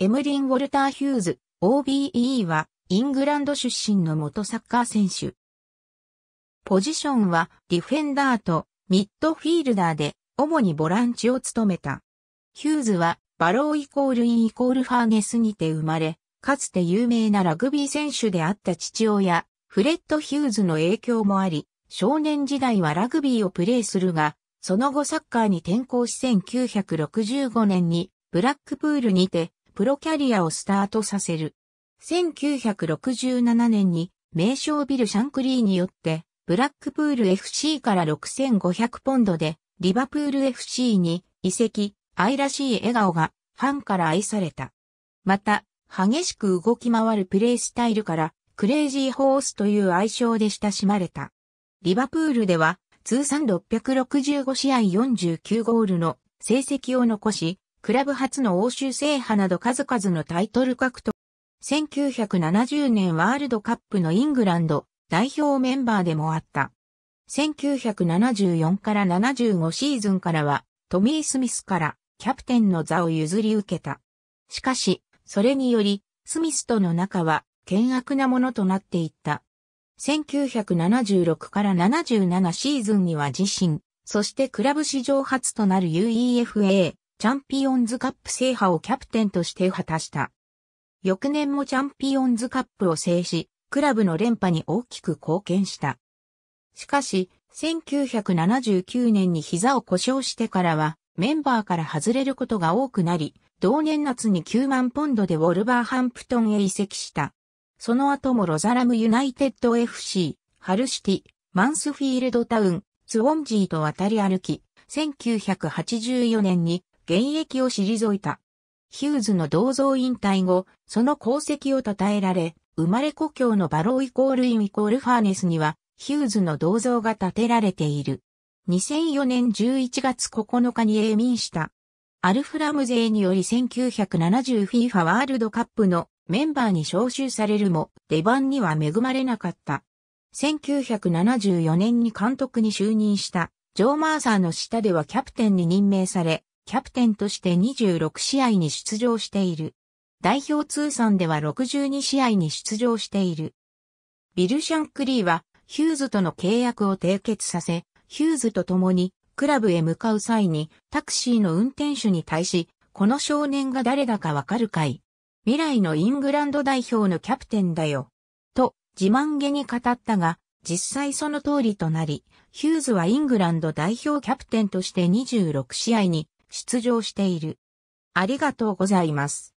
エムリン・ウォルター・ヒューズ、OBE は、イングランド出身の元サッカー選手。ポジションは、ディフェンダーと、ミッドフィールダーで、主にボランチを務めた。ヒューズは、バローイコールインイコールファーネスにて生まれ、かつて有名なラグビー選手であった父親、フレッド・ヒューズの影響もあり、少年時代はラグビーをプレーするが、その後サッカーに転向し1965年に、ブラックプールにて、プロキャリアをスタートさせる。1967年に名称ビルシャンクリーによってブラックプール FC から6500ポンドでリバプール FC に移籍、愛らしい笑顔がファンから愛された。また、激しく動き回るプレイスタイルからクレイジーホースという愛称で親しまれた。リバプールでは通算665試合49ゴールの成績を残し、クラブ初の欧州制覇など数々のタイトル獲得。1970年ワールドカップのイングランド代表メンバーでもあった。1974から75シーズンからはトミー・スミスからキャプテンの座を譲り受けた。しかし、それにより、スミスとの仲は険悪なものとなっていった。1976から77シーズンには自身、そしてクラブ史上初となる UEFA チャンピオンズカップ制覇をキャプテンとして果たした。翌年もチャンピオンズカップを制し、クラブの連覇に大きく貢献した。しかし、1979年に膝を故障してからは、メンバーから外れることが多くなり、同年夏に9万ポンドでウォルバーハンプトンへ移籍した。その後もロザラムユナイテッド FC、ハルシティ、マンスフィールドタウン、ツウォンジーと渡り歩き、1984年に現役を退いた。ヒューズの銅像引退後、その功績を称えられ、生まれ故郷のバローイコールインイコールファーネスには、ヒューズの銅像が建てられている。2004年11月9日に永眠した。アルフラム勢により 1970FIFA ワールドカップのメンバーに招集されるも、出番には恵まれなかった。1974年に監督に就任した、ジョー・マーサーの下ではキャプテンに任命され、キャプテンとして26試合に出場している。代表通算では62試合に出場している。ビル・シャンクリーはヒューズとの契約を締結させ、ヒューズと共にクラブへ向かう際にタクシーの運転手に対し、この少年が誰だかわかるかい未来のイングランド代表のキャプテンだよ。と、自慢げに語ったが、実際その通りとなり、ヒューズはイングランド代表キャプテンとして26試合に出場している。ありがとうございます。